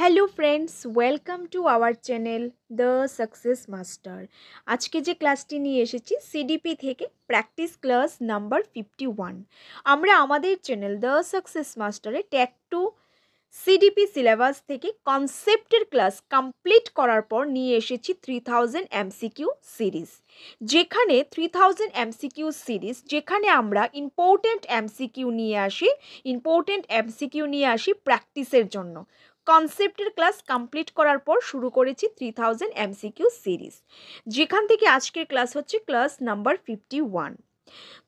Hello friends welcome to our channel the success master আজকে যে ক্লাসটি নিয়ে এসেছি সিডিপি থেকে practice class number fifty one আমরা আমাদের চ্যানেল দ্য সাকসেস মাস্টারে ট্যাগ টু সিডিপি সিলেবাস থেকে কনসেপ্টের ক্লাস কমপ্লিট করার পর নিয়ে এসেছি থ্রি থাউজেন্ড এমসিকিউ সিরিজ যেখানে থ্রি থাউজেন্ড এমসিকিউ সিরিজ যেখানে আমরা ইম্পর্টেন্ট এমসিকিউ নিয়ে আসি ইম্পর্টেন্ট এমসিকিউ নিয়ে আসি প্র্যাকটিসের জন্য কনসেপ্টের ক্লাস কমপ্লিট করার পর শুরু করেছি থ্রি থাউজেন্ড এমসিকিউ সিরিজ যেখান থেকে আজকের ক্লাস হচ্ছে ক্লাস নাম্বার ফিফটি ওয়ান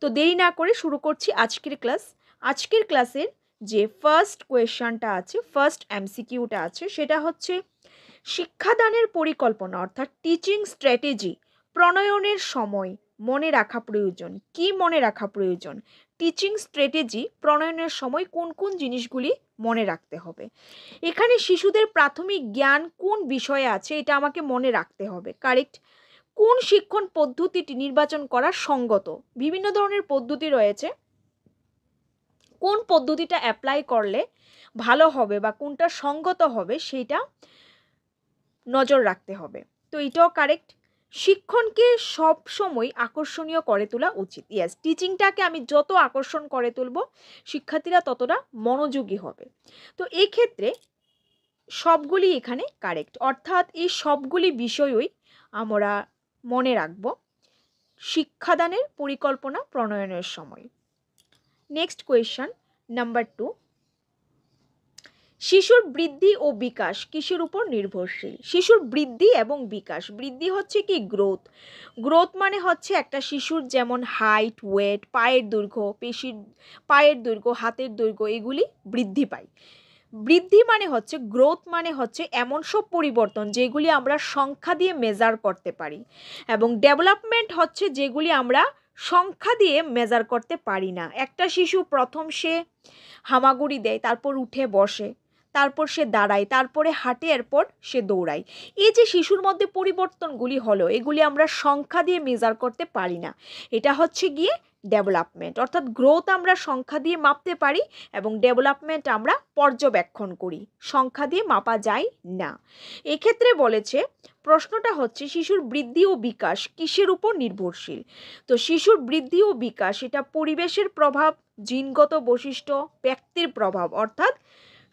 তো দেরি না করে শুরু করছি আজকের ক্লাস আজকের ক্লাসের যে ফার্স্ট কোয়েশনটা আছে ফার্স্ট এমসিকিউটা আছে সেটা হচ্ছে শিক্ষাদানের পরিকল্পনা অর্থাৎ টিচিং স্ট্র্যাটেজি প্রণয়নের সময় মনে রাখা প্রয়োজন কি মনে রাখা প্রয়োজন টিচিং স্ট্র্যাটেজি প্রণয়নের সময় কোন কোন জিনিসগুলি মনে রাখতে হবে এখানে শিশুদের প্রাথমিক জ্ঞান কোন বিষয়ে আছে এটা আমাকে মনে রাখতে হবে কারেক্ট কোন শিক্ষণ পদ্ধতিটি নির্বাচন করা সঙ্গত বিভিন্ন ধরনের পদ্ধতি রয়েছে কোন পদ্ধতিটা অ্যাপ্লাই করলে ভালো হবে বা কোনটা সঙ্গত হবে সেইটা নজর রাখতে হবে তো এটাও কারেক্ট শিক্ষণকে সব সময় আকর্ষণীয় করে তোলা উচিত ইয়াস টিচিংটাকে আমি যত আকর্ষণ করে তুলব শিক্ষার্থীরা ততটা মনোযোগী হবে তো এক্ষেত্রে সবগুলি এখানে কারেক্ট অর্থাৎ এই সবগুলি বিষয়ই আমরা মনে রাখব শিক্ষাদানের পরিকল্পনা প্রণয়নের সময় নেক্সট কোয়েশন নাম্বার টু শিশুর বৃদ্ধি ও বিকাশ কিসের উপর নির্ভরশীল শিশুর বৃদ্ধি এবং বিকাশ বৃদ্ধি হচ্ছে কি গ্রোথ গ্রোথ মানে হচ্ছে একটা শিশুর যেমন হাইট ওয়েট পায়ের দৈর্ঘ্য পেশির পায়ের দৈর্ঘ্য হাতের দৈর্ঘ্য এগুলি বৃদ্ধি পায় বৃদ্ধি মানে হচ্ছে গ্রোথ মানে হচ্ছে এমন সব পরিবর্তন যেগুলি আমরা সংখ্যা দিয়ে মেজার করতে পারি এবং ডেভেলপমেন্ট হচ্ছে যেগুলি আমরা সংখ্যা দিয়ে মেজার করতে পারি না একটা শিশু প্রথম সে হামাগুড়ি দেয় তারপর উঠে বসে তারপর সে দাঁড়ায় তারপরে হাঁটে এরপর সে দৌড়ায় এই যে শিশুর মধ্যে পরিবর্তনগুলি হলো এগুলি আমরা সংখ্যা দিয়ে মেজার করতে পারি না এটা হচ্ছে গিয়ে ডেভেলপমেন্ট অর্থাৎ গ্রোথ আমরা সংখ্যা দিয়ে মাপতে পারি এবং ডেভেলপমেন্ট আমরা পর্যবেক্ষণ করি সংখ্যা দিয়ে মাপা যায় না এক্ষেত্রে বলেছে প্রশ্নটা হচ্ছে শিশুর বৃদ্ধি ও বিকাশ কিসের উপর নির্ভরশীল তো শিশুর বৃদ্ধি ও বিকাশ এটা পরিবেশের প্রভাব জিনগত বৈশিষ্ট্য ব্যক্তির প্রভাব অর্থাৎ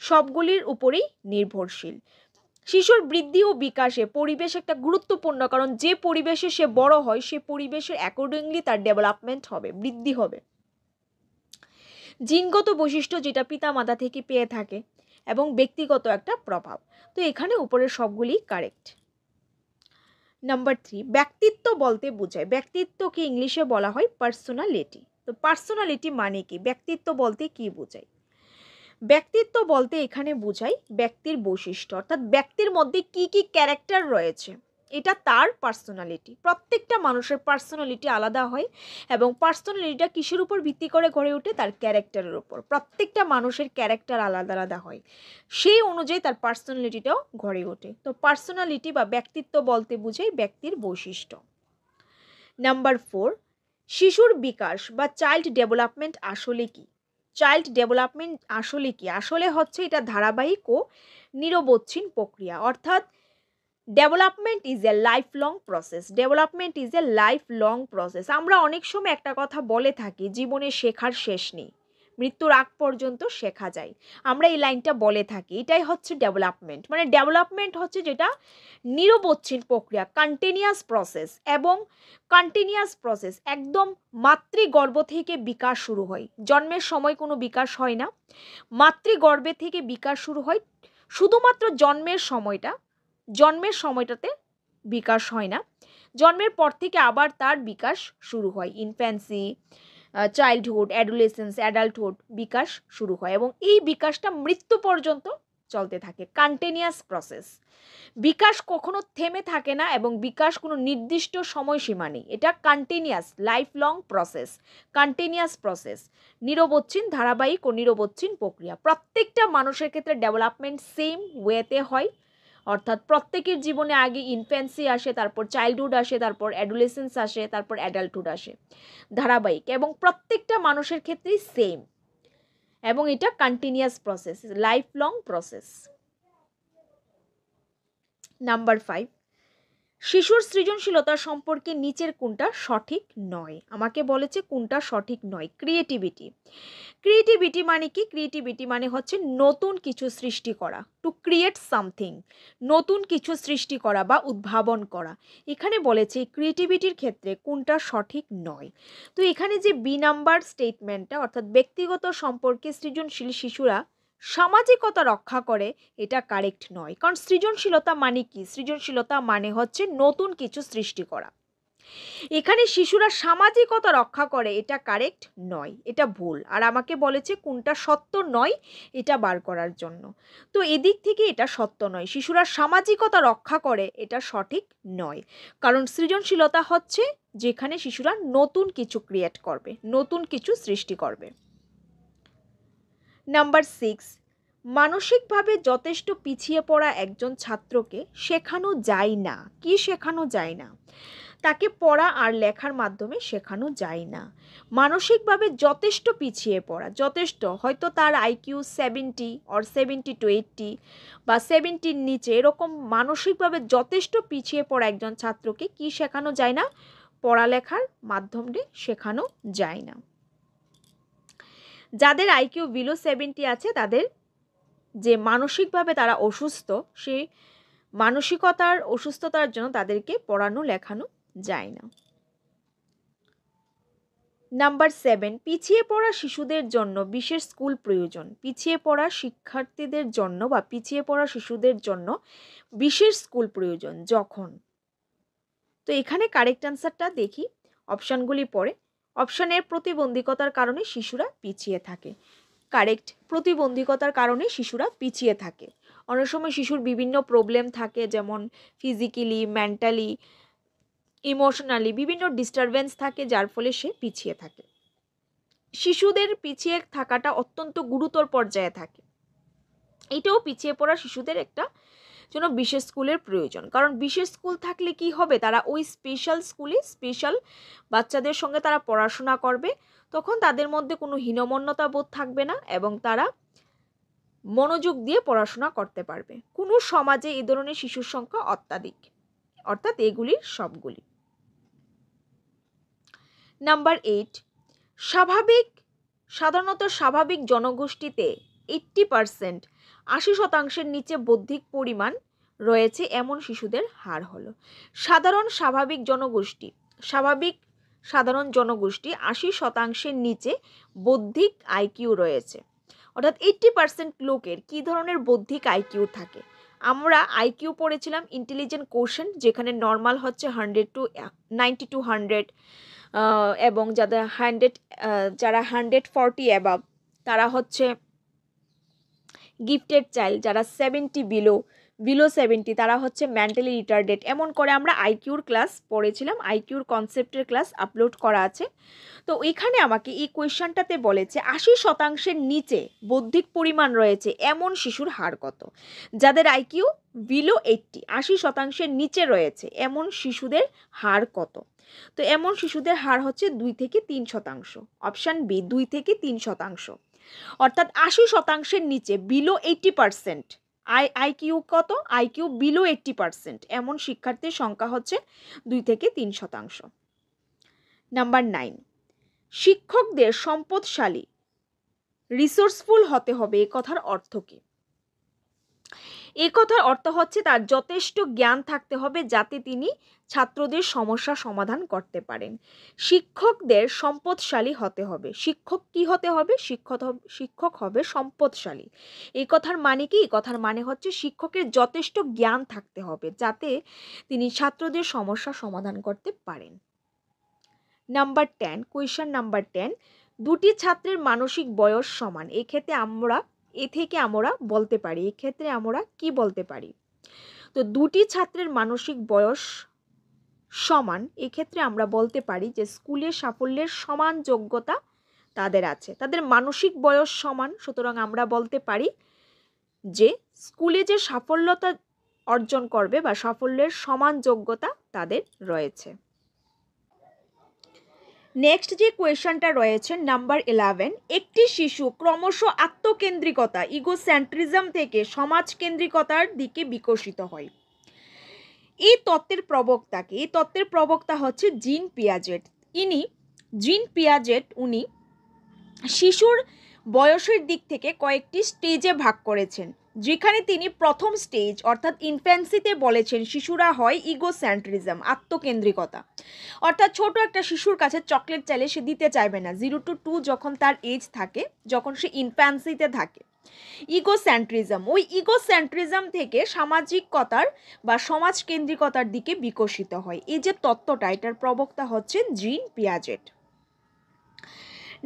সবগুলির উপরেই নির্ভরশীল শিশুর বৃদ্ধি ও বিকাশে পরিবেশ একটা গুরুত্বপূর্ণ কারণ যে পরিবেশে সে বড় হয় সে পরিবেশের অ্যাকর্ডিংলি তার ডেভেলপমেন্ট হবে বৃদ্ধি হবে জিনগত বৈশিষ্ট্য যেটা পিতা মাতা থেকে পেয়ে থাকে এবং ব্যক্তিগত একটা প্রভাব তো এখানে উপরের সবগুলি কারেক্ট নাম্বার থ্রি ব্যক্তিত্ব বলতে বোঝায় ব্যক্তিত্বকে ইংলিশে বলা হয় পার্সোনালিটি তো পার্সোনালিটি মানে কি ব্যক্তিত্ব বলতে কি বোঝায় ব্যক্তিত্ব বলতে এখানে বোঝাই ব্যক্তির বৈশিষ্ট্য অর্থাৎ ব্যক্তির মধ্যে কি কি ক্যারেক্টার রয়েছে এটা তার পার্সোনালিটি প্রত্যেকটা মানুষের পার্সোনালিটি আলাদা হয় এবং পার্সোনালিটিটা কিসের উপর ভিত্তি করে গড়ে ওঠে তার ক্যারেক্টারের উপর প্রত্যেকটা মানুষের ক্যারেক্টার আলাদা আলাদা হয় সেই অনুযায়ী তার পার্সোনালিটিটাও গড়ে ওঠে তো পার্সোনালিটি বা ব্যক্তিত্ব বলতে বুঝাই ব্যক্তির বৈশিষ্ট্য নাম্বার ফোর শিশুর বিকাশ বা চাইল্ড ডেভেলপমেন্ট আসলে কি চাইল্ড ডেভেলপমেন্ট আসলে কি আসলে হচ্ছে এটা ধারাবাহিক ও নিরবচ্ছিন প্রক্রিয়া অর্থাৎ development is a lifelong process development is a lifelong process আমরা অনেক সময় একটা কথা বলে থাকি জীবনে শেখার শেষ নেই মৃত্যুর আগ পর্যন্ত শেখা যায় আমরা এই লাইনটা বলে থাকি এটাই হচ্ছে ডেভেলপমেন্ট মানে ডেভেলপমেন্ট হচ্ছে যেটা নিরবচ্ছিন্ন প্রক্রিয়া কন্টিনিউয়াস প্রসেস এবং কন্টিনিউয়াস প্রসেস একদম মাতৃগর্ভ থেকে বিকাশ শুরু হয় জন্মের সময় কোনো বিকাশ হয় না মাতৃগর্ভে থেকে বিকাশ শুরু হয় শুধুমাত্র জন্মের সময়টা জন্মের সময়টাতে বিকাশ হয় না জন্মের পর থেকে আবার তার বিকাশ শুরু হয় ইনফ্যান্সি চাইল্ডহুড অ্যাডুলেসেন্স অ্যাডাল্টহুড বিকাশ শুরু হয় এবং এই বিকাশটা মৃত্যু পর্যন্ত চলতে থাকে কন্টিনিউয়াস প্রসেস বিকাশ কখনো থেমে থাকে না এবং বিকাশ কোনো নির্দিষ্ট সময়সীমা নেই এটা continuous lifelong process continuous process নিরবচ্ছিন ধারাবাহিক ও নিরবচ্ছিন প্রক্রিয়া প্রত্যেকটা মানুষের ক্ষেত্রে ডেভেলপমেন্ট সেম ওয়েতে হয় অর্থাৎ প্রত্যেকের জীবনে আগে ইনফ্যান্সি আসে তারপর চাইল্ডহুড আসে তারপর অ্যাডুলেসেন্স আসে তারপর অ্যাডাল্টহুড আসে ধারাবাহিক এবং প্রত্যেকটা মানুষের ক্ষেত্রেই সেম এবং এটা continuous process lifelong process number five শিশুর সৃজনশীলতা সম্পর্কে নিচের কোনটা সঠিক নয় আমাকে বলেছে কোনটা সঠিক নয় ক্রিয়েটিভিটি ক্রিয়েটিভিটি মানে কি ক্রিয়েটিভিটি মানে হচ্ছে নতুন কিছু সৃষ্টি করা টু ক্রিয়েট সামথিং নতুন কিছু সৃষ্টি করা বা উদ্ভাবন করা এখানে বলেছে ক্রিয়েটিভিটির ক্ষেত্রে কোনটা সঠিক নয় তো এখানে যে বি নাম্বার স্টেটমেন্টটা অর্থাৎ ব্যক্তিগত সম্পর্কে সৃজনশীল শিশুরা সামাজিকতা রক্ষা করে এটা কারেক্ট নয় কারণ সৃজনশীলতা মানে কি সৃজনশীলতা মানে হচ্ছে নতুন কিছু সৃষ্টি করা এখানে শিশুরা সামাজিকতা রক্ষা করে এটা কারেক্ট নয় এটা ভুল আর আমাকে বলেছে কোনটা সত্য নয় এটা বার করার জন্য তো এদিক থেকে এটা সত্য নয় শিশুরা সামাজিকতা রক্ষা করে এটা সঠিক নয় কারণ সৃজনশীলতা হচ্ছে যেখানে শিশুরা নতুন কিছু ক্রিয়েট করবে নতুন কিছু সৃষ্টি করবে নাম্বার সিক্স মানসিকভাবে যথেষ্ট পিছিয়ে পড়া একজন ছাত্রকে শেখানো যায় না কি শেখানো যায় না তাকে পড়া আর লেখার মাধ্যমে শেখানো যায় না মানসিকভাবে যথেষ্ট পিছিয়ে পড়া যথেষ্ট হয়তো তার IQ seventy or seventy to eighty বা সেভেন্টির নিচে এরকম মানসিকভাবে যথেষ্ট পিছিয়ে পড়া একজন ছাত্রকে কি শেখানো যায় না পড়ালেখার মাধ্যমে শেখানো যায় না যাদের আইকিউ বিলো সেভেন্টি আছে তাদের যে মানসিকভাবে তারা অসুস্থ সেই মানসিকতার অসুস্থতার জন্য তাদেরকে পড়ানো লেখানো যায় না নাম্বার সেভেন পিছিয়ে পড়া শিশুদের জন্য বিশেষ স্কুল প্রয়োজন পিছিয়ে পড়া শিক্ষার্থীদের জন্য বা পিছিয়ে পড়া শিশুদের জন্য বিশেষ স্কুল প্রয়োজন যখন তো এখানে কারেক্ট অ্যান্সারটা দেখি অপশানগুলি পড়ে অপশানের প্রতিবন্ধিকতার কারণে শিশুরা পিছিয়ে থাকে কারেক্ট প্রতিবন্ধিকতার কারণে শিশুরা পিছিয়ে থাকে অনেক সময় শিশুর বিভিন্ন প্রবলেম থাকে যেমন ফিজিক্যালি মেন্টালি ইমোশনালি বিভিন্ন ডিস্টারবেন্স থাকে যার ফলে সে পিছিয়ে থাকে শিশুদের পিছিয়ে থাকাটা অত্যন্ত গুরুতর পর্যায়ে থাকে এটাও পিছিয়ে পড়া শিশুদের একটা জন্য বিশেষ স্কুলের প্রয়োজন কারণ বিশেষ স্কুল থাকলে কি হবে তারা ওই স্পেশাল স্কুলে স্পেশাল বাচ্চাদের সঙ্গে তারা পড়াশোনা করবে তখন তাদের মধ্যে কোনো হীনমন্যতা বোধ থাকবে না এবং তারা মনোযোগ দিয়ে পড়াশোনা করতে পারবে কোনো সমাজে এ ধরনের শিশুর সংখ্যা অত্যাধিক অর্থাৎ এগুলির সবগুলি নাম্বার এইট স্বাভাবিক সাধারণত স্বাভাবিক জনগোষ্ঠীতে এইট্টি পারসেন্ট আশি শতাংশের নিচে বৌদ্ধিক পরিমাণ রয়েছে এমন শিশুদের হার হল সাধারণ স্বাভাবিক জনগোষ্ঠী স্বাভাবিক সাধারণ জনগোষ্ঠী আশি শতাংশের নিচে বৌদ্ধিক আইকিউ রয়েছে অর্থাৎ এইট্টি পার্সেন্ট লোকের কী ধরনের বৌদ্ধিক আইকিউ থাকে আমরা আইকিউ পড়েছিলাম ইন্টেলিজেন্ট কোশ্চেন যেখানে নর্মাল হচ্ছে hundred to ninety to hundred এবং যাদের হান্ড্রেড যারা হান্ড্রেড ফর্টি অ্যাবাব তারা হচ্ছে গিফটেড চাইল্ড যারা সেভেন্টি বিলো বিলো সেভেন্টি তারা হচ্ছে মেন্টালি রিটার্ডেড এমন করে আমরা আইকিউর ক্লাস পড়েছিলাম আইকিউর কনসেপ্টের ক্লাস আপলোড করা আছে তো এখানে আমাকে এই কোয়েশ্চানটাতে বলেছে আশি শতাংশের নিচে বৌদ্ধিক পরিমাণ রয়েছে এমন শিশুর হার কত যাদের আইকিউ বিলো এইটটি আশি শতাংশের নিচে রয়েছে এমন শিশুদের হার কত তো এমন শিশুদের হার হচ্ছে দুই থেকে তিন শতাংশ অপশান বি দুই থেকে তিন শতাংশ অর্থাৎ আশি শতাংশের নিচে below eighty percent I IQ কত আইকিউ বিলো এইট্টি পারসেন্ট এমন শিক্ষার্থীর সংখ্যা হচ্ছে দুই থেকে তিন শতাংশ নাম্বার নাইন শিক্ষকদের সম্পদশালী রিসোর্সফুল হতে হবে এ কথার অর্থ কী এ কথার অর্থ হচ্ছে তার যথেষ্ট জ্ঞান থাকতে হবে যাতে তিনি ছাত্রদের সমস্যা সমাধান করতে পারেন শিক্ষকদের সম্পদশালী হতে হবে শিক্ষক কি হতে হবে শিক্ষক শিক্ষক হবে সম্পদশালী এই কথার মানে কি কথার মানে হচ্ছে শিক্ষকের যথেষ্ট জ্ঞান থাকতে হবে যাতে তিনি ছাত্রদের সমস্যা সমাধান করতে পারেন number ten question number ten দুটি ছাত্রের মানসিক বয়স সমান এক্ষেত্রে আমরা এ থেকে আমরা বলতে পারি এক্ষেত্রে আমরা কি বলতে পারি তো দুটি ছাত্রের মানসিক বয়স সমান এক্ষেত্রে আমরা বলতে পারি যে স্কুলে সাফল্যের সমান যোগ্যতা তাদের আছে তাদের মানসিক বয়স সমান সুতরাং আমরা বলতে পারি যে স্কুলে যে সাফল্যতা অর্জন করবে বা সাফল্যের সমান যোগ্যতা তাদের রয়েছে নেক্সট যে কোয়েশনটা রয়েছে নাম্বার ইলেভেন একটি শিশু ক্রমশ আত্মকেন্দ্রিকতা ইগোসেন্ট্রিজম থেকে সমাজকেন্দ্রিকতার দিকে বিকশিত হয় এই তত্ত্বের প্রবক্তাকে এই তত্ত্বের প্রবক্তা হচ্ছে জিন পিয়াজেট ইনি জিন পিয়াজেট উনি শিশুর বয়সের দিক থেকে কয়েকটি স্টেজে ভাগ করেছেন যেখানে তিনি প্রথম স্টেজ অর্থাৎ ইনফ্যান্সিতে বলেছেন শিশুরা হয় স্যান্ট্রিজম আত্মকেন্দ্রিকতা অর্থাৎ ছোট একটা শিশুর কাছে চকলেট চাইলে সে দিতে চাইবে না জিরো টু টু যখন তার এজ থাকে যখন সে ইনফ্যান্সিতে থাকে স্যান্ট্রিজম ওই স্যান্ট্রিজম থেকে সামাজিকতার বা সমাজকেন্দ্রিকতার দিকে বিকশিত হয় এই যে তত্ত্বটা এটার প্রবক্তা হচ্ছেন Jean Piaget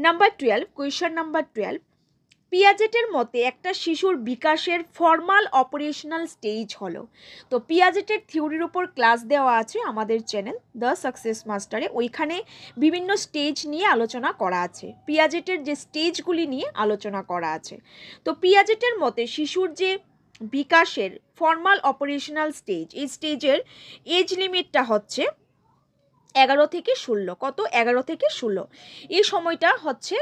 number twelve question number twelve পিয়াজেটের মতে একটা শিশুর বিকাশের ফর্মাল অপারেশনাল স্টেজ হলো তো পিয়াজেটের থিওরির উপর ক্লাস দেওয়া আছে আমাদের চ্যানেল দ্য সাকসেস মাস্টারে ওইখানে বিভিন্ন স্টেজ নিয়ে আলোচনা করা আছে পিয়াজেটের যে স্টেজগুলি নিয়ে আলোচনা করা আছে তো পিয়াজেটের মতে শিশুর যে বিকাশের ফর্মাল অপারেশনাল স্টেজ এই স্টেজের এজ লিমিটটা হচ্ছে এগারো থেকে ষোলো কত এগারো থেকে ষোলো এই সময়টা হচ্ছে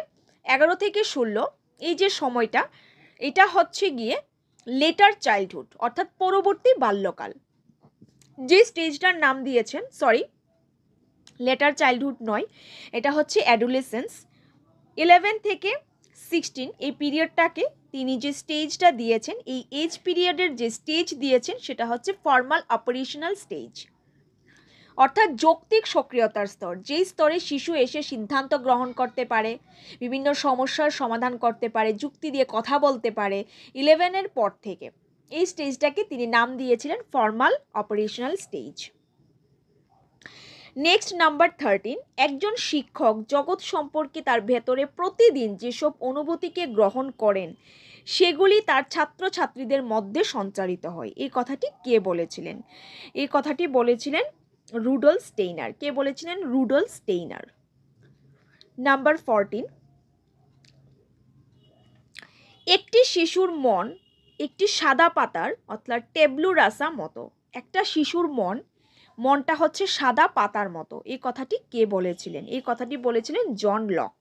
এগারো থেকে ষোলো এই যে সময়টা এটা হচ্ছে গিয়ে লেটার চাইল্ডহুড অর্থাৎ পরবর্তী বাল্যকাল যে স্টেজটার নাম দিয়েছেন সরি লেটার চাইল্ডহুড নয় এটা হচ্ছে অ্যাডুলেসেন্স ইলেভেন থেকে সিক্সটিন এই পিরিয়ডটাকে তিনি যে স্টেজটা দিয়েছেন এই এজ পিরিয়ডের যে স্টেজ দিয়েছেন সেটা হচ্ছে ফর্মাল অপারেশনাল স্টেজ অর্থাৎ যৌক্তিক সক্রিয়তার স্তর যেই স্তরে শিশু এসে সিদ্ধান্ত গ্রহণ করতে পারে বিভিন্ন সমস্যার সমাধান করতে পারে যুক্তি দিয়ে কথা বলতে পারে ইলেভেনের পর থেকে এই স্টেজটাকে তিনি নাম দিয়েছিলেন formal operational stage next number thirteen একজন শিক্ষক জগৎ সম্পর্কে তার ভেতরে প্রতিদিন যেসব অনুভূতিকে গ্রহণ করেন সেগুলি তার ছাত্রছাত্রীদের মধ্যে সঞ্চারিত হয় এই কথাটি কে বলেছিলেন এই কথাটি বলেছিলেন রুডল স্টেইনার কে বলেছিলেন রুডল স্টেইনার নাম্বার ফরটিন একটি শিশুর মন একটি সাদা পাতার অর্থাৎ টেবলু রাসা মতো একটা শিশুর মন মনটা হচ্ছে সাদা পাতার মতো এই কথাটি কে বলেছিলেন এই কথাটি বলেছিলেন জন লক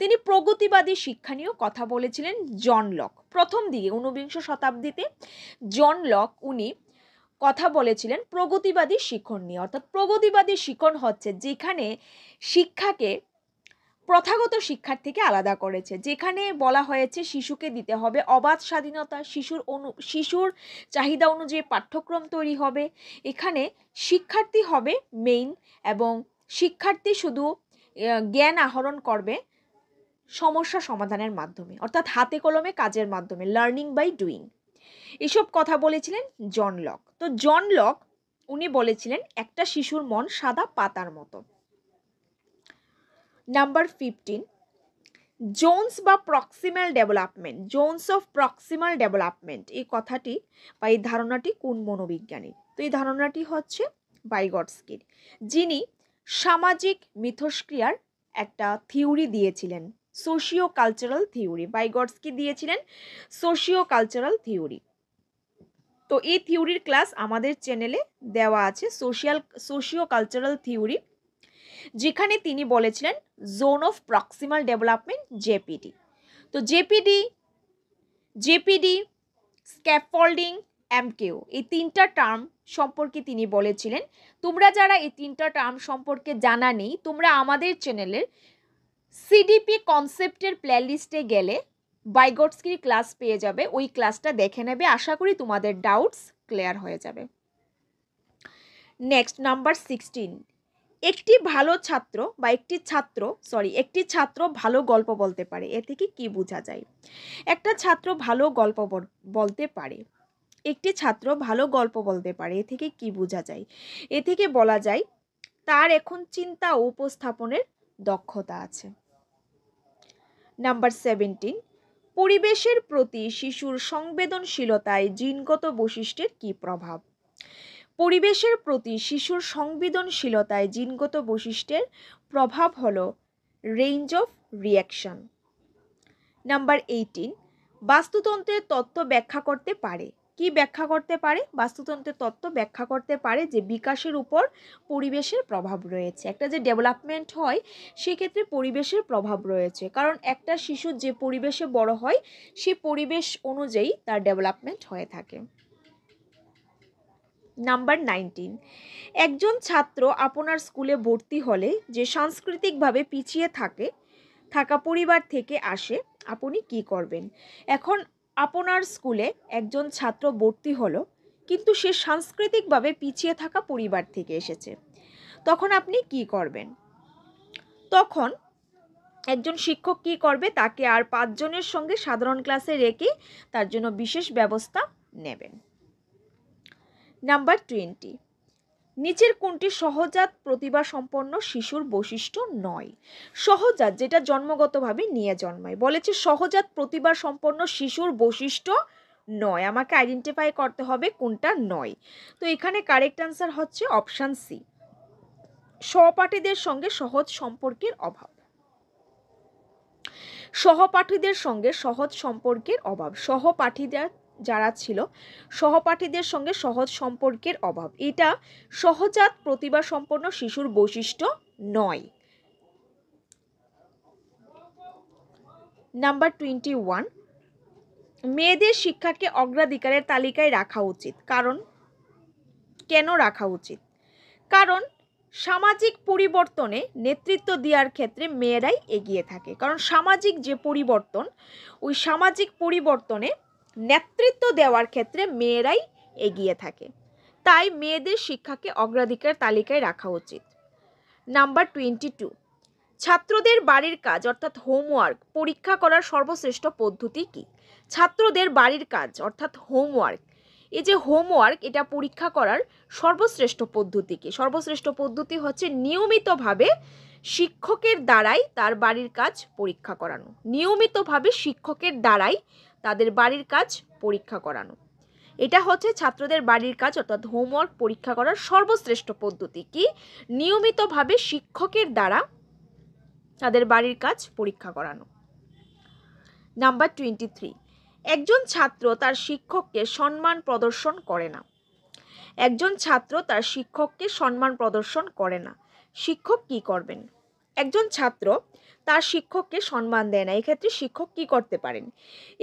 তিনি প্রগতিবাদী শিক্ষা নিয়েও কথা বলেছিলেন জন লক প্রথম দিকে ঊনবিংশ শতাব্দীতে জন লক উনি কথা বলেছিলেন প্রগতিবাদী শিক্ষণ নিয়ে অর্থাৎ প্রগতিবাদী শিক্ষণ হচ্ছে যেখানে শিক্ষাকে প্রথাগত শিক্ষার থেকে আলাদা করেছে যেখানে বলা হয়েছে শিশুকে দিতে হবে অবাধ স্বাধীনতা শিশুর অনু শিশুর চাহিদা অনুযায়ী পাঠ্যক্রম তৈরি হবে এখানে শিক্ষার্থী হবে মেইন এবং শিক্ষার্থী শুধু জ্ঞান আহরণ করবে সমস্যা সমাধানের মাধ্যমে অর্থাৎ হাতে কলমে কাজের মাধ্যমে লার্নিং বাই ডুইং এসব কথা বলেছিলেন জন লক তো জন লক উনি বলেছিলেন একটা শিশুর মন সাদা পাতার মতো নাম্বার ফিফটিন জোনস বা proximal development zones of proximal development এই কথাটি বা এই ধারণাটি কোন মনোবিজ্ঞানী তো এই ধারণাটি হচ্ছে বাইগটস্কির যিনি সামাজিক মিথস্ক্রিয়ার একটা থিওরি দিয়েছিলেন সোশিও কালচারাল থিওরি বাইগটসকে দিয়েছিলেন সোশিও কালচারাল থিওরি তো এই থিওরির ক্লাস আমাদের চ্যানেলে দেওয়া আছে সোশিয়াল সোশিও কালচারাল থিওরি যেখানে তিনি বলেছিলেন zone of proximal development ZPD তো জেপিডি জেপিডি এম এমকেও এই তিনটা টার্ম সম্পর্কে তিনি বলেছিলেন তোমরা যারা এই তিনটা টার্ম সম্পর্কে জানা নেই তোমরা আমাদের চ্যানেলের সিডিপি কনসেপ্টের প্লেলিস্টে গেলে বাইগটসকির ক্লাস পেয়ে যাবে ওই ক্লাসটা দেখে নেবে আশা করি তোমাদের ডাউটস ক্লিয়ার হয়ে যাবে নেক্সট নাম্বার সিক্সটিন একটি ভালো ছাত্র বা একটি ছাত্র সরি একটি ছাত্র ভালো গল্প বলতে পারে এ থেকে কি বোঝা যায় একটা ছাত্র ভালো গল্প বলতে পারে একটি ছাত্র ভালো গল্প বলতে পারে এ থেকে কি বোঝা যায় এ থেকে বলা যায় তার এখন চিন্তা উপস্থাপনের দক্ষতা আছে নাম্বার সেভেন্টিন পরিবেশের প্রতি শিশুর সংবেদনশীলতায় জিনগত বৈশিষ্ট্যের কী প্রভাব পরিবেশের প্রতি শিশুর সংবেদনশীলতায় জিনগত বৈশিষ্ট্যের প্রভাব হল range of reaction number eighteen বাস্তুতন্ত্রের তত্ত্ব ব্যাখ্যা করতে পারে কি ব্যাখ্যা করতে পারে বাস্তুতন্ত্রের তত্ত্ব ব্যাখ্যা করতে পারে যে বিকাশের উপর পরিবেশের প্রভাব রয়েছে একটা যে ডেভেলপমেন্ট হয় সেক্ষেত্রে পরিবেশের প্রভাব রয়েছে কারণ একটা শিশু যে পরিবেশে বড় হয় সে পরিবেশ অনুযায়ী তার ডেভেলপমেন্ট হয়ে থাকে নাম্বার নাইনটিন একজন ছাত্র আপনার স্কুলে ভর্তি হলে যে সাংস্কৃতিকভাবে পিছিয়ে থাকে থাকা পরিবার থেকে আসে আপনি কি করবেন এখন আপনার স্কুলে একজন ছাত্র ভর্তি হলো কিন্তু সে সাংস্কৃতিকভাবে পিছিয়ে থাকা পরিবার থেকে এসেছে তখন আপনি কি করবেন তখন একজন শিক্ষক কি করবে তাকে আর পাঁচজনের সঙ্গে সাধারণ ক্লাসে রেখে তার জন্য বিশেষ ব্যবস্থা নেবেন নাম্বার টোয়েন্টি নিচের কোনটি সহজাত প্রতিভা সম্পন্ন শিশুর বৈশিষ্ট্য নয় সহজাত যেটা জন্মগতভাবে নিয়ে জন্মায় বলেছে সহজাত প্রতিভা সম্পন্ন শিশুর বৈশিষ্ট্য নয় আমাকে আইডেন্টিফাই করতে হবে কোনটা নয় তো এখানে কারেক্ট অ্যান্সার হচ্ছে অপশান সি সহপাঠীদের সঙ্গে সহজ সম্পর্কের অভাব সহপাঠীদের সঙ্গে সহজ সম্পর্কের অভাব সহপাঠীদের যারা ছিল সহপাঠীদের সঙ্গে সহজ সম্পর্কের অভাব এটা সহজাত প্রতিভা সম্পন্ন শিশুর বৈশিষ্ট্য নয় নাম্বার টোয়েন্টি ওয়ান মেয়েদের শিক্ষাকে অগ্রাধিকারের তালিকায় রাখা উচিত কারণ কেন রাখা উচিত কারণ সামাজিক পরিবর্তনে নেতৃত্ব দেওয়ার ক্ষেত্রে মেয়েরাই এগিয়ে থাকে কারণ সামাজিক যে পরিবর্তন ওই সামাজিক পরিবর্তনে নেতৃত্ব দেওয়ার ক্ষেত্রে মেয়েরাই এগিয়ে থাকে তাই মেয়েদের শিক্ষাকে অগ্রাধিকার তালিকায় রাখা উচিত নাম্বার টোয়েন্টি টু ছাত্রদের বাড়ির কাজ অর্থাৎ হোমওয়ার্ক পরীক্ষা করার সর্বশ্রেষ্ঠ পদ্ধতি কি ছাত্রদের বাড়ির কাজ অর্থাৎ হোমওয়ার্ক এই যে হোমওয়ার্ক এটা পরীক্ষা করার সর্বশ্রেষ্ঠ পদ্ধতি কি সর্বশ্রেষ্ঠ পদ্ধতি হচ্ছে নিয়মিতভাবে শিক্ষকের দ্বারাই তার বাড়ির কাজ পরীক্ষা করানো নিয়মিতভাবে শিক্ষকের দ্বারাই তাদের বাড়ির কাজ পরীক্ষা করানো এটা হচ্ছে ছাত্রদের বাড়ির কাজ অর্থাৎ হোমওয়ার্ক পরীক্ষা করার সর্বশ্রেষ্ঠ পদ্ধতি কি নিয়মিতভাবে শিক্ষকের দ্বারা তাদের বাড়ির কাজ পরীক্ষা করানো নাম্বার টোয়েন্টি থ্রি একজন ছাত্র তার শিক্ষককে সম্মান প্রদর্শন করে না একজন ছাত্র তার শিক্ষককে সম্মান প্রদর্শন করে না শিক্ষক কি করবেন একজন ছাত্র তার শিক্ষককে সম্মান দেয় না এক্ষেত্রে শিক্ষক কি করতে পারেন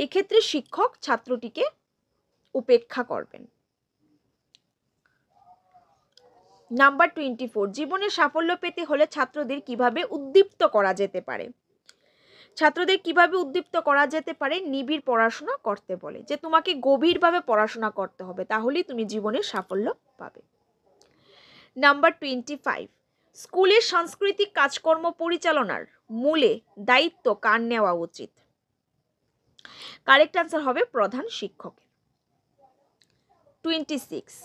এক্ষেত্রে শিক্ষক ছাত্রটিকে উপেক্ষা করবেন নাম্বার টোয়েন্টি ফোর জীবনে সাফল্য পেতে হলে ছাত্রদের কিভাবে উদ্দীপ্ত করা যেতে পারে ছাত্রদের কিভাবে উদ্দীপ্ত করা যেতে পারে নিবিড় পড়াশোনা করতে বলে যে তোমাকে গভীরভাবে পড়াশোনা করতে হবে তাহলেই তুমি জীবনে সাফল্য পাবে নাম্বার টোয়েন্টি ফাইভ স্কুলের সাংস্কৃতিক কাজকর্ম পরিচালনার মূলে দায়িত্ব কার নেওয়া উচিত কারেক্ট অ্যান্সার হবে প্রধান শিক্ষকের টোয়েন্টি সিক্স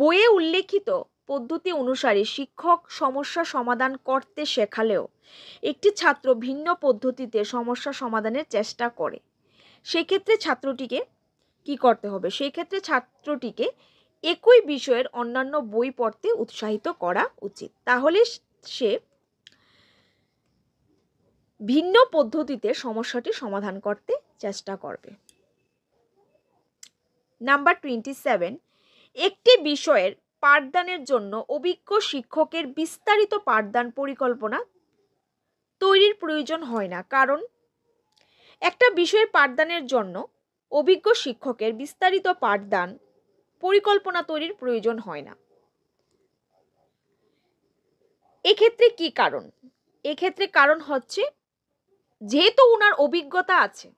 বইয়ে উল্লেখিত পদ্ধতি অনুসারে শিক্ষক সমস্যা সমাধান করতে শেখালেও একটি ছাত্র ভিন্ন পদ্ধতিতে সমস্যা সমাধানের চেষ্টা করে সেক্ষেত্রে ছাত্রটিকে কি করতে হবে সেক্ষেত্রে ছাত্রটিকে একই বিষয়ের অন্যান্য বই পড়তে উৎসাহিত করা উচিত তাহলে সে ভিন্ন পদ্ধতিতে সমস্যাটি সমাধান করতে চেষ্টা করবে নাম্বার টোয়েন্টি সেভেন একটি বিষয়ের পাঠদানের জন্য অভিজ্ঞ শিক্ষকের বিস্তারিত পাঠদান পরিকল্পনা তৈরির প্রয়োজন হয় না কারণ একটা বিষয়ের পাঠদানের জন্য অভিজ্ঞ শিক্ষকের বিস্তারিত পাঠদান পরিকল্পনা তৈরির প্রয়োজন হয় না এক্ষেত্রে কি কারণ এক্ষেত্রে কারণ হচ্ছে যেহেতু ওনার অভিজ্ঞতা আছে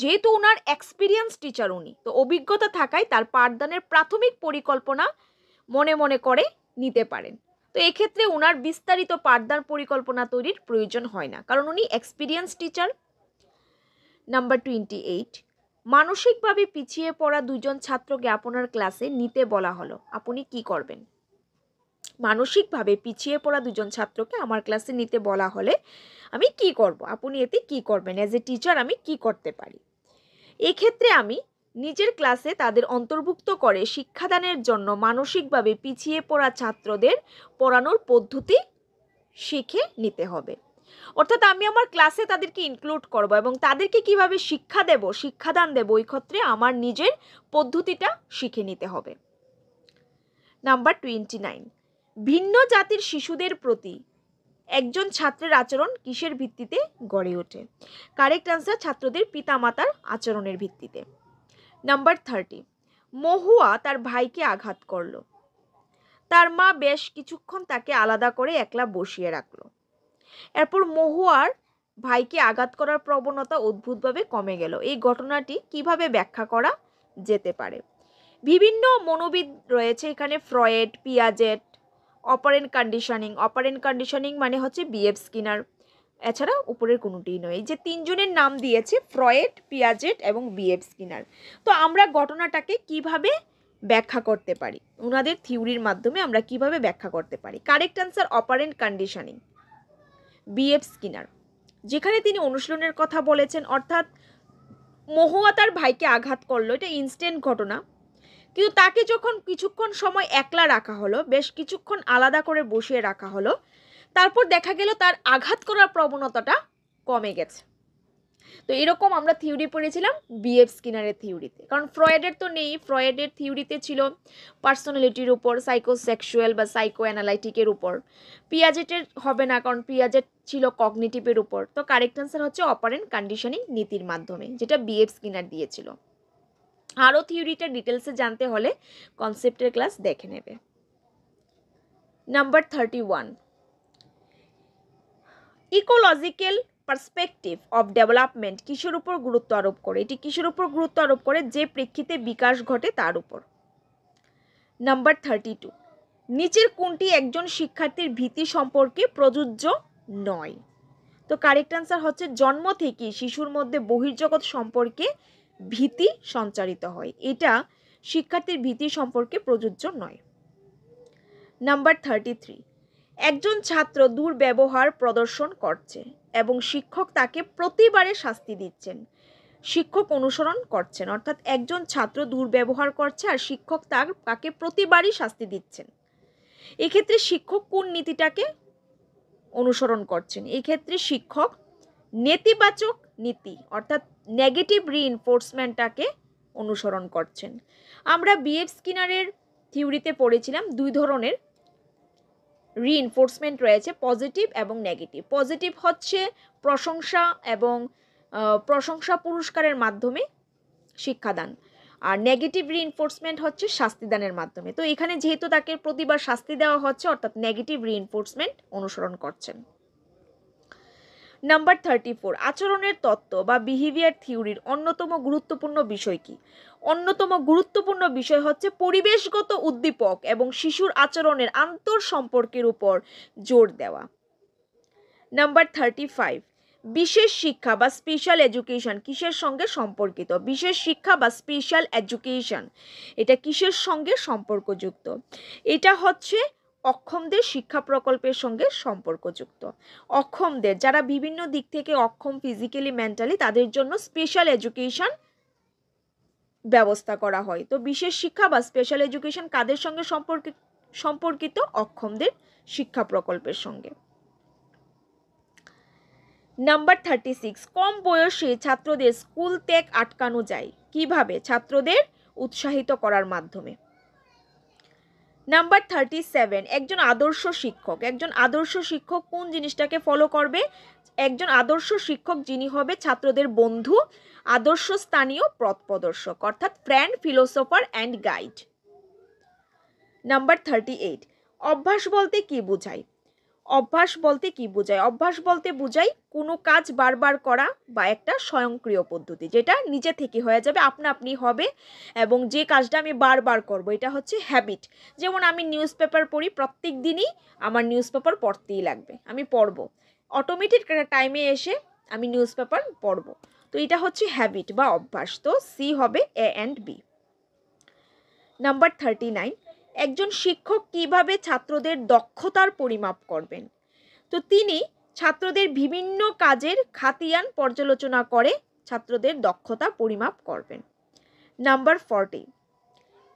যেহেতু ওনার এক্সপিরিয়েন্স টিচার উনি তো অভিজ্ঞতা থাকায় তার পাঠদানের প্রাথমিক পরিকল্পনা মনে মনে করে নিতে পারেন তো এক্ষেত্রে ওনার বিস্তারিত পাঠদান পরিকল্পনা তৈরির প্রয়োজন হয় না কারণ উনি experience teacher number twenty eight মানসিকভাবে পিছিয়ে পড়া দুজন ছাত্রকে আপনার ক্লাসে নিতে বলা হলো আপনি কি করবেন মানসিকভাবে পিছিয়ে পড়া দুজন ছাত্রকে আমার ক্লাসে নিতে বলা হলে আমি কি করব। আপনি এতে কি করবেন অ্যাজ এ টিচার আমি কি করতে পারি এক্ষেত্রে আমি নিজের ক্লাসে তাদের অন্তর্ভুক্ত করে শিক্ষাদানের জন্য মানসিকভাবে পিছিয়ে পড়া ছাত্রদের পড়ানোর পদ্ধতি শিখে নিতে হবে অর্থাৎ আমি আমার ক্লাসে তাদেরকে ইনক্লুড করব এবং তাদেরকে কিভাবে শিক্ষা দেব শিক্ষাদান দেব ওই ক্ষেত্রে আমার নিজের পদ্ধতিটা শিখে নিতে হবে নাম্বার টোয়েন্টি নাইন ভিন্ন জাতির শিশুদের প্রতি একজন ছাত্রের আচরণ কিসের ভিত্তিতে গড়ে ওঠে কারেক্ট আনসার ছাত্রদের পিতামাতার আচরণের ভিত্তিতে নাম্বার থার্টি মহুয়া তার ভাইকে আঘাত করল তার মা বেশ কিছুক্ষণ তাকে আলাদা করে একলা বসিয়ে রাখলো এরপর মহুয়ার ভাইকে আঘাত করার প্রবণতা অদ্ভুতভাবে কমে গেল এই ঘটনাটি কিভাবে ব্যাখ্যা করা যেতে পারে বিভিন্ন মনোবিদ রয়েছে এখানে Freud Piaget operant conditioning operant conditioning মানে হচ্ছে বিএফ স্কিনার এছাড়া উপরের কোনোটিই নয় যে তিনজনের নাম দিয়েছে ফ্রয়েড পিয়াজেট এবং বিএফ স্কিনার তো আমরা ঘটনাটাকে কিভাবে ব্যাখ্যা করতে পারি ওনাদের থিওরির মাধ্যমে আমরা কিভাবে ব্যাখ্যা করতে পারি correct answer operant conditioning B স্কিনার যেখানে তিনি অনুশীলনের কথা বলেছেন অর্থাৎ মহুয়া তার ভাইকে আঘাত করলো এটা ইনস্ট্যান্ট ঘটনা কিন্তু তাকে যখন কিছুক্ষণ সময় একলা রাখা হলো বেশ কিছুক্ষণ আলাদা করে বসিয়ে রাখা হলো তারপর দেখা গেল তার আঘাত করার প্রবণতাটা কমে গেছে তো এরকম আমরা থিওরি পড়েছিলাম বিএফ স্কিনারের থিওরিতে কারণ ফ্রয়েডের তো নেই ফ্রয়েডের থিওরিতে ছিল পার্সোনালিটির উপর সাইকোসেক্সুয়াল বা সাইকো অ্যানালাইটিকের উপর পিয়াজেটের হবে না কারণ পিয়াজেট ছিল কগনিটিভের উপর তো কারেক্ট অ্যান্সার হচ্ছে অপারেন্ট কন্ডিশনিং নীতির মাধ্যমে যেটা বিএফ স্কিনার দিয়েছিল আরও থিওরিটা ডিটেলসে জানতে হলে কনসেপ্টের ক্লাস দেখে নেবে number thirty one ecological perspective of development কিসের উপর গুরুত্ব আরোপ করে এটি কিসের উপর গুরুত্ব আরোপ করে যে প্রেক্ষিতে বিকাশ ঘটে তার উপর নাম্বার থার্টি টু নিচের কোনটি একজন শিক্ষার্থীর ভীতি সম্পর্কে প্রযোজ্য নয় তো কারেক্ট অ্যান্সার হচ্ছে জন্ম থেকে শিশুর মধ্যে বহির্জগৎ সম্পর্কে ভীতি সঞ্চারিত হয় এটা শিক্ষার্থীর ভীতি সম্পর্কে প্রযোজ্য নয় নাম্বার থার্টি থ্রি একজন ছাত্র দুর্ব্যবহার প্রদর্শন করছে এবং শিক্ষক তাকে প্রতিবারে শাস্তি দিচ্ছেন শিক্ষক অনুসরণ করছেন অর্থাৎ একজন ছাত্র দুর্ব্যবহার করছে আর শিক্ষক তার তাকে প্রতিবারই শাস্তি দিচ্ছেন এক্ষেত্রে শিক্ষক কোন নীতিটাকে অনুসরণ করছেন এক্ষেত্রে শিক্ষক নেতিবাচক নীতি অর্থাৎ নেগেটিভ এনফোর্সমেন্টটাকে অনুসরণ করছেন আমরা বিএড স্কিনারের থিওরিতে পড়েছিলাম দুই ধরনের রিএনফোর্সমেন্ট রয়েছে পজিটিভ এবং নেগেটিভ পজিটিভ হচ্ছে প্রশংসা এবং প্রশংসা পুরস্কারের মাধ্যমে শিক্ষাদান আর নেগেটিভ রিএনফোর্সমেন্ট হচ্ছে শাস্তিদানের মাধ্যমে তো এখানে যেহেতু তাকে প্রতিবার শাস্তি দেওয়া হচ্ছে অর্থাৎ নেগেটিভ রিএনফোর্সমেন্ট অনুসরণ করছেন নাম্বার থার্টি ফোর আচরণের তত্ত্ব বা বিহেভিয়ার থিওরির অন্যতম গুরুত্বপূর্ণ বিষয় কি অন্যতম গুরুত্বপূর্ণ বিষয় হচ্ছে পরিবেশগত উদ্দীপক এবং শিশুর আচরণের আন্তর সম্পর্কের উপর জোর দেওয়া নাম্বার থার্টি ফাইভ বিশেষ শিক্ষা বা স্পেশাল এডুকেশন কিসের সঙ্গে সম্পর্কিত বিশেষ শিক্ষা বা স্পেশাল এডুকেশন এটা কিসের সঙ্গে সম্পর্কযুক্ত এটা হচ্ছে অক্ষমদের শিক্ষা প্রকল্পের সঙ্গে সম্পর্কযুক্ত অক্ষমদের যারা বিভিন্ন দিক থেকে অক্ষম ফিজিক্যালি মেন্টালি তাদের জন্য স্পেশাল এডুকেশন ব্যবস্থা করা হয় তো বিশেষ শিক্ষা বা স্পেশাল এডুকেশন কাদের সঙ্গে সম্পর্কে সম্পর্কিত অক্ষমদের শিক্ষা প্রকল্পের সঙ্গে নাম্বার থার্টি সিক্স কম বয়সে ছাত্রদের স্কুল ত্যাগ আটকানো যায় কিভাবে ছাত্রদের উৎসাহিত করার মাধ্যমে নাম্বার থার্টি সেভেন একজন আদর্শ শিক্ষক একজন আদর্শ শিক্ষক কোন জিনিসটাকে ফলো করবে একজন আদর্শ শিক্ষক যিনি হবে ছাত্রদের বন্ধু আদর্শ স্থানীয় পথ প্রদর্শক অর্থাৎ friend philosopher and guide number thirty eight অভ্যাস বলতে কি বোঝায় অভ্যাস বলতে কি বোঝায় অভ্যাস বলতে বোঝায় কোনো কাজ বারবার করা বা একটা স্বয়ংক্রিয় পদ্ধতি যেটা নিজে থেকে হয়ে যাবে আপনা আপনি হবে এবং যে কাজটা আমি বারবার করব এটা হচ্ছে হ্যাবিট যেমন আমি নিউজ পেপার পড়ি প্রত্যেক দিনই আমার নিউজ পেপার পড়তেই লাগবে আমি পড়ব অটোমেটিক টাইমে এসে আমি নিউজ পেপার পড়ব তো এটা হচ্ছে হ্যাবিট বা অভ্যাস তো সি হবে A and B number thirty nine একজন শিক্ষক কিভাবে ছাত্রদের দক্ষতার পরিমাপ করবেন তো তিনি ছাত্রদের বিভিন্ন কাজের খাতিয়ান পর্যালোচনা করে ছাত্রদের দক্ষতা পরিমাপ করবেন নাম্বার ফর্টি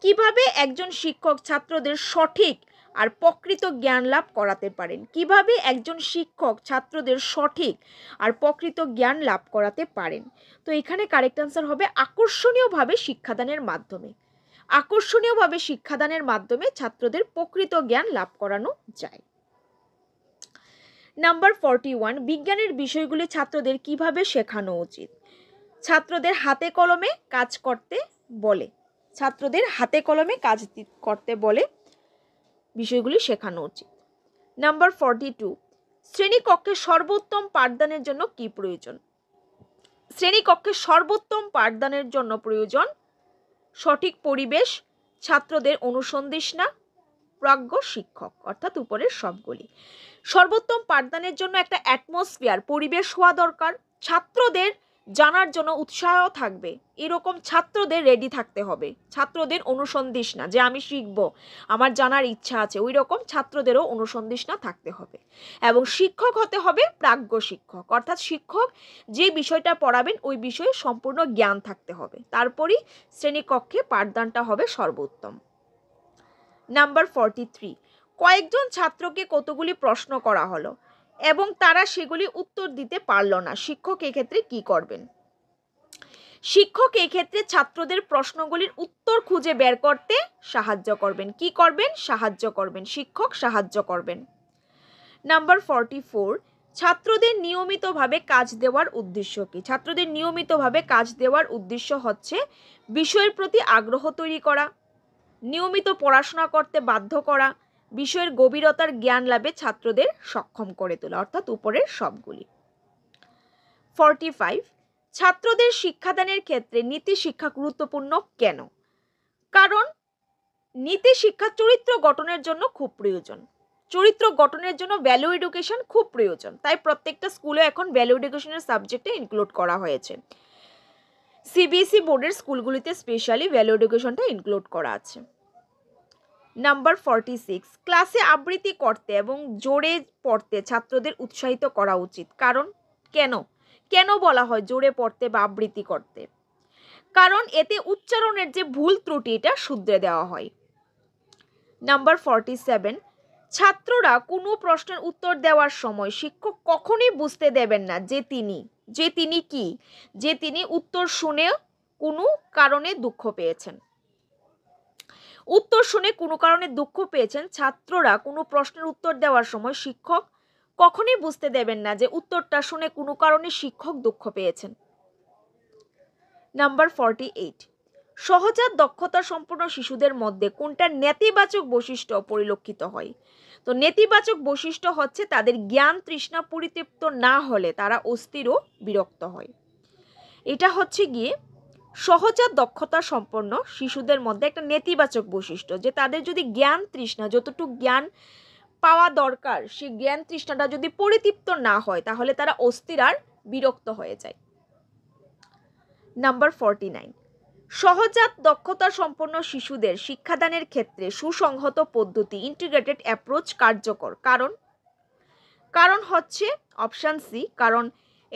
কিভাবে একজন শিক্ষক ছাত্রদের সঠিক আর প্রকৃত জ্ঞান লাভ করাতে পারেন কিভাবে একজন শিক্ষক ছাত্রদের সঠিক আর প্রকৃত জ্ঞান লাভ করাতে পারেন তো এখানে কারেক্ট আনসার হবে আকর্ষণীয়ভাবে শিক্ষাদানের মাধ্যমে আকর্ষণীয়ভাবে শিক্ষাদানের মাধ্যমে ছাত্রদের প্রকৃত জ্ঞান লাভ করানো যায় নাম্বার ফর্টি ওয়ান বিজ্ঞানের বিষয়গুলি ছাত্রদের কিভাবে শেখানো উচিত ছাত্রদের হাতে কলমে কাজ করতে বলে ছাত্রদের হাতে কলমে কাজ করতে বলে বিষয়গুলি শেখানো উচিত নাম্বার ফর্টি টু শ্রেণীকক্ষে সর্বোত্তম পাঠদানের জন্য কি প্রয়োজন শ্রেণীকক্ষে সর্বোত্তম পাঠদানের জন্য প্রয়োজন সঠিক পরিবেশ ছাত্রদের অনুসন্ধিষ্ণা প্রাজ্ঞ শিক্ষক অর্থাৎ উপরের সবগুলি সর্বোত্তম পাঠদানের জন্য একটা অ্যাটমসফিয়ার পরিবেশ হওয়া দরকার ছাত্রদের জানার জন্য উৎসাহ থাকবে এরকম ছাত্রদের রেডি থাকতে হবে ছাত্রদের অনুসন্ধিস না যে আমি শিখব আমার জানার ইচ্ছা আছে ওই রকম ছাত্রদেরও অনুসন্ধিস না থাকতে হবে এবং শিক্ষক হতে হবে প্রাজ্ঞ শিক্ষক অর্থাৎ শিক্ষক যে বিষয়টা পড়াবেন ওই বিষয়ে সম্পূর্ণ জ্ঞান থাকতে হবে তারপরই শ্রেণীকক্ষে পাঠদানটা হবে সর্বোত্তম নাম্বার ফর্টি থ্রি কয়েকজন ছাত্রকে কতগুলি প্রশ্ন করা হলো এবং তারা সেগুলি উত্তর দিতে পারল না শিক্ষক এক্ষেত্রে কি করবেন শিক্ষক এক্ষেত্রে ছাত্রদের প্রশ্নগুলির উত্তর খুঁজে বের করতে সাহায্য করবেন কি করবেন সাহায্য করবেন শিক্ষক সাহায্য করবেন নাম্বার ফর্টি ফোর ছাত্রদের নিয়মিতভাবে কাজ দেওয়ার উদ্দেশ্য কি ছাত্রদের নিয়মিতভাবে কাজ দেওয়ার উদ্দেশ্য হচ্ছে বিষয়ের প্রতি আগ্রহ তৈরি করা নিয়মিত পড়াশোনা করতে বাধ্য করা বিষয়ের গভীরতার জ্ঞান লাভে ছাত্রদের সক্ষম করে তোলা অর্থাৎ উপরের সবগুলি ফর্টি ফাইভ ছাত্রদের শিক্ষাদানের ক্ষেত্রে নীতি শিক্ষা গুরুত্বপূর্ণ কেন কারণ নীতি শিক্ষা চরিত্র গঠনের জন্য খুব প্রয়োজন চরিত্র গঠনের জন্য ভ্যালু এডুকেশন খুব প্রয়োজন তাই প্রত্যেকটা স্কুলে এখন ভ্যালু এডুকেশনের সাবজেক্টে ইনক্লুড করা হয়েছে সিবিএসই e বোর্ডের স্কুলগুলিতে স্পেশালি ভ্যালু এডুকেশনটা ইনক্লুড করা আছে নাম্বার ফর্টি সিক্স ক্লাসে আবৃত্তি করতে এবং জোরে পড়তে ছাত্রদের উৎসাহিত করা উচিত কারণ কেন কেন বলা হয় জোরে পড়তে বা আবৃত্তি করতে কারণ এতে উচ্চারণের যে ভুল ত্রুটি এটা শুধরে দেওয়া হয় নাম্বার ফর্টি সেভেন ছাত্ররা কোনো প্রশ্নের উত্তর দেওয়ার সময় শিক্ষক কখনই বুঝতে দেবেন না যে তিনি যে তিনি কি যে তিনি উত্তর শুনে কোনো কারণে দুঃখ পেয়েছেন উত্তর শুনে কোনো কারণে দুঃখ পেয়েছেন ছাত্ররা কোনো প্রশ্নের উত্তর দেওয়ার সময় শিক্ষক কখনই বুঝতে দেবেন না যে উত্তরটা শুনে কোনো কারণে শিক্ষক দুঃখ পেয়েছেন নাম্বার ফর্টি এইট সহজাত দক্ষতা সম্পন্ন শিশুদের মধ্যে কোনটা নেতিবাচক বৈশিষ্ট্য পরিলক্ষিত হয় তো নেতিবাচক বৈশিষ্ট্য হচ্ছে তাদের জ্ঞান তৃষ্ণা পরিতৃপ্ত না হলে তারা অস্থির ও বিরক্ত হয় এটা হচ্ছে গিয়ে সহজাত দক্ষতা সম্পন্ন শিশুদের মধ্যে একটা নেতিবাচক বৈশিষ্ট্য যে তাদের যদি জ্ঞান তৃষ্ণা যতটুকু জ্ঞান পাওয়া দরকার সেই জ্ঞান তৃষ্ণাটা যদি পরিতৃপ্ত না হয় তাহলে তারা অস্থির আর বিরক্ত হয়ে যায় নাম্বার ফর্টি নাইন সহজাত দক্ষতা সম্পন্ন শিশুদের শিক্ষাদানের ক্ষেত্রে সুসংহত পদ্ধতি ইন্টিগ্রেটেড অ্যাপ্রোচ কার্যকর কারণ কারণ হচ্ছে অপশান সি কারণ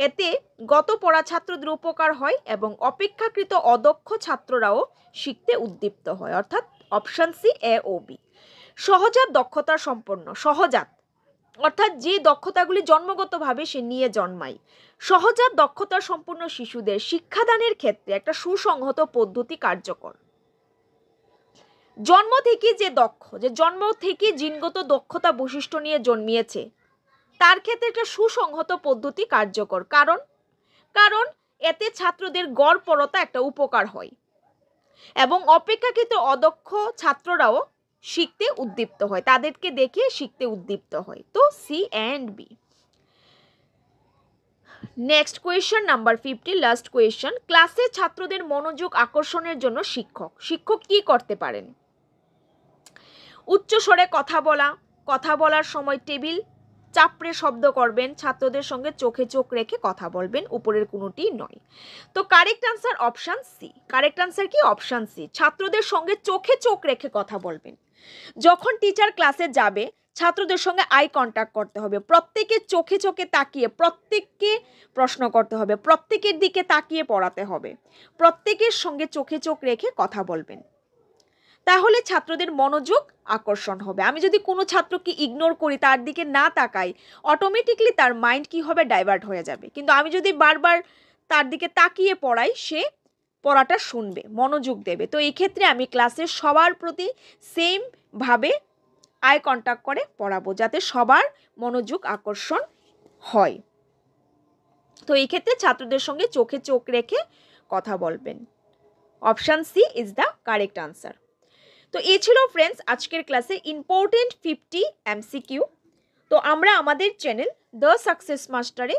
এতে গত পড়া ছাত্রদের উপকার হয় এবং অপেক্ষাকৃত অদক্ষ ছাত্ররাও শিখতে উদ্দীপ্ত হয় অর্থাৎ অপশান সি এ ও বি সহজাত দক্ষতা সম্পন্ন সহজাত অর্থাৎ যে দক্ষতাগুলি জন্মগতভাবে সে নিয়ে জন্মায় সহজাত দক্ষতা সম্পন্ন শিশুদের শিক্ষাদানের ক্ষেত্রে একটা সুসংহত পদ্ধতি কার্যকর জন্ম থেকে যে দক্ষ যে জন্ম থেকে জিনগত দক্ষতা বৈশিষ্ট্য নিয়ে জন্মিয়েছে তার ক্ষেত্রে এটা সুসংহত পদ্ধতি কার্যকর কারণ কারণ এতে ছাত্রদের গড়পরতা একটা উপকার হয় এবং অপেক্ষাকৃত অদক্ষ ছাত্ররাও শিখতে উদ্দীপ্ত হয় তাদেরকে দেখে শিখতে উদ্দীপ্ত হয় তো C and B next question number fifty last question ক্লাসে ছাত্রদের মনোযোগ আকর্ষণের জন্য শিক্ষক শিক্ষক কি করতে পারেন উচ্চস্বরে কথা বলা কথা বলার সময় টেবিল চাপড়ে শব্দ করবেন ছাত্রদের সঙ্গে চোখে চোখ রেখে কথা বলবেন উপরের কোনোটি নয় তো correct answer option C correct answer কি অপশান সি ছাত্রদের সঙ্গে চোখে চোখ রেখে কথা বলবেন যখন টিচার ক্লাসে যাবে ছাত্রদের সঙ্গে আই কন্ট্যাক্ট করতে হবে প্রত্যেকের চোখে চোখে তাকিয়ে প্রত্যেককে প্রশ্ন করতে হবে প্রত্যেকের দিকে তাকিয়ে পড়াতে হবে প্রত্যেকের সঙ্গে চোখে চোখ রেখে কথা বলবেন তাহলে ছাত্রদের মনোযোগ আকর্ষণ হবে আমি যদি কোনো ছাত্রকে ইগনোর করি তার দিকে না তাকাই অটোমেটিকলি তার মাইন্ড কি হবে ডাইভার্ট হয়ে যাবে কিন্তু আমি যদি বারবার তার দিকে তাকিয়ে পড়াই সে পড়াটা শুনবে মনোযোগ দেবে তো এক্ষেত্রে আমি ক্লাসের সবার প্রতি সেমভাবে আই কন্ট্যাক্ট করে পড়াবো যাতে সবার মনোযোগ আকর্ষণ হয় তো এই ক্ষেত্রে ছাত্রদের সঙ্গে চোখে চোখ রেখে কথা বলবেন option C is the correct answer তো এ ছিল ফ্রেন্ডস আজকের ক্লাসে ইম্পর্টেন্ট ফিফটি এমসিকিউ তো আমরা আমাদের চ্যানেল দ্য সাকসেস মাস্টারে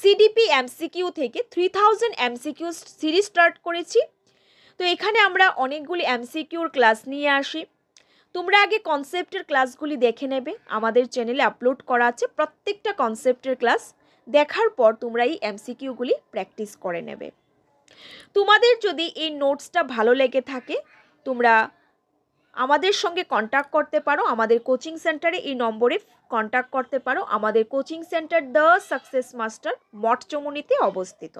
সিডিপি এমসিকিউ থেকে three thousand MCQ series start করেছি তো এখানে আমরা অনেকগুলি এমসিকিউর ক্লাস নিয়ে আসি তোমরা আগে কনসেপ্টের ক্লাসগুলি দেখে নেবে আমাদের চ্যানেলে আপলোড করা আছে প্রত্যেকটা কনসেপ্টের ক্লাস দেখার পর তোমরা এই এমসিকিউগুলি প্র্যাকটিস করে নেবে তোমাদের যদি এই নোটসটা ভালো লেগে থাকে তোমরা আমাদের সঙ্গে কন্ট্যাক্ট করতে পারো আমাদের কোচিং সেন্টারে এই নম্বরে কন্ট্যাক্ট করতে পারো আমাদের coaching centre the success master মঠচমুনিতে অবস্থিত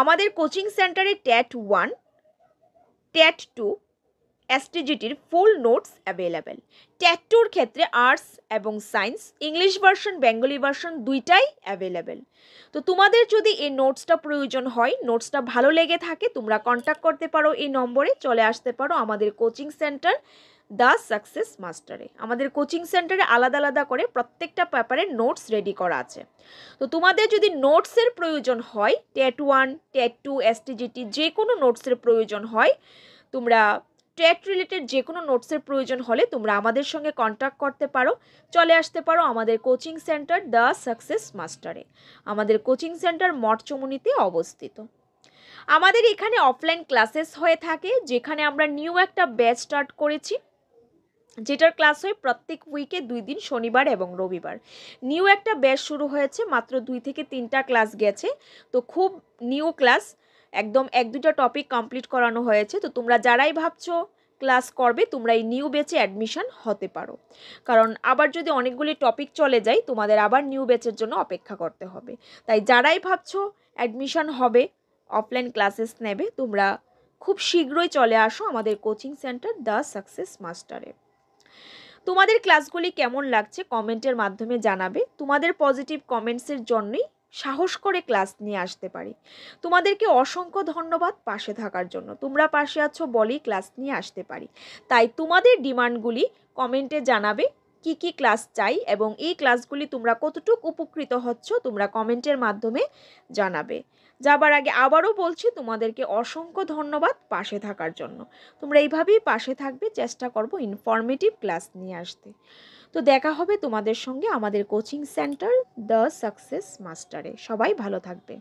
আমাদের কোচিং সেন্টারে ট্যাট ওয়ান ট্যাট টু অ্যাস্ট্রিজিটির ফুল নোটস অ্যাভেলেবেল ট্যাটুর ক্ষেত্রে আর্টস এবং science English version Bengali version দুইটাই অ্যাভেলেবেল তো তোমাদের যদি এই নোটসটা প্রয়োজন হয় নোটসটা ভালো লেগে থাকে তোমরা কন্ট্যাক্ট করতে পারো এই নম্বরে চলে আসতে পারো আমাদের কোচিং সেন্টার দ্য সাকসেস মাস্টারে আমাদের কোচিং সেন্টারে আলাদা আলাদা করে প্রত্যেকটা পেপারে নোটস রেডি করা আছে তো তোমাদের যদি নোটসের প্রয়োজন হয় TET one TET two STGT যে কোনো নোটসের প্রয়োজন হয় তোমরা ট্র্যাক রিলেটেড যে কোনো নোটসের প্রয়োজন হলে তোমরা আমাদের সঙ্গে কন্ট্যাক্ট করতে পারো চলে আসতে পারো আমাদের কোচিং সেন্টার দ্য সাকসেস মাস্টারে আমাদের কোচিং সেন্টার মঠচমুনিতে অবস্থিত আমাদের এখানে অফলাইন ক্লাসেস হয়ে থাকে যেখানে আমরা নিউ একটা ব্যাচ স্টার্ট করেছি যেটার ক্লাস হয় প্রত্যেক উইকে দুই দিন শনিবার এবং রবিবার নিউ একটা ব্যাচ শুরু হয়েছে মাত্র দুই থেকে তিনটা ক্লাস গেছে তো খুব নিউ ক্লাস একদম এক দুটা টপিক কমপ্লিট করানো হয়েছে তো তোমরা যারাই ভাবছো ক্লাস করবে তোমরা এই নিউ ব্যাচে অ্যাডমিশান হতে পারো কারণ আবার যদি অনেকগুলি টপিক চলে যায় তোমাদের আবার নিউ ব্যাচের জন্য অপেক্ষা করতে হবে তাই যারাই ভাবছো অ্যাডমিশান হবে অফলাইন ক্লাসেস নেবে তোমরা খুব শীঘ্রই চলে আসো আমাদের কোচিং সেন্টার দ্য সাকসেস মাস্টারে তোমাদের ক্লাসগুলি কেমন লাগছে কমেন্টের মাধ্যমে জানাবে তোমাদের পজিটিভ কমেন্টসের জন্যই সাহস করে ক্লাস নিয়ে আসতে পারি তোমাদেরকে অসংখ্য ধন্যবাদ পাশে থাকার জন্য তোমরা পাশে আছো বলেই ক্লাস নিয়ে আসতে পারি তাই তোমাদের ডিমান্ডগুলি কমেন্টে জানাবে কি কি ক্লাস চাই এবং এই ক্লাসগুলি তোমরা কতটুক উপকৃত হচ্ছ তোমরা কমেন্টের মাধ্যমে জানাবে যাবার আগে আবারও বলছি তোমাদেরকে অসংখ্য ধন্যবাদ পাশে থাকার জন্য তোমরা এইভাবেই পাশে থাকবে চেষ্টা করব ইনফরমেটিভ ক্লাস নিয়ে আসতে তো দেখা হবে তোমাদের সঙ্গে আমাদের কোচিং সেন্টার দ্য সাকসেস মাস্টারে সবাই ভালো থাকবে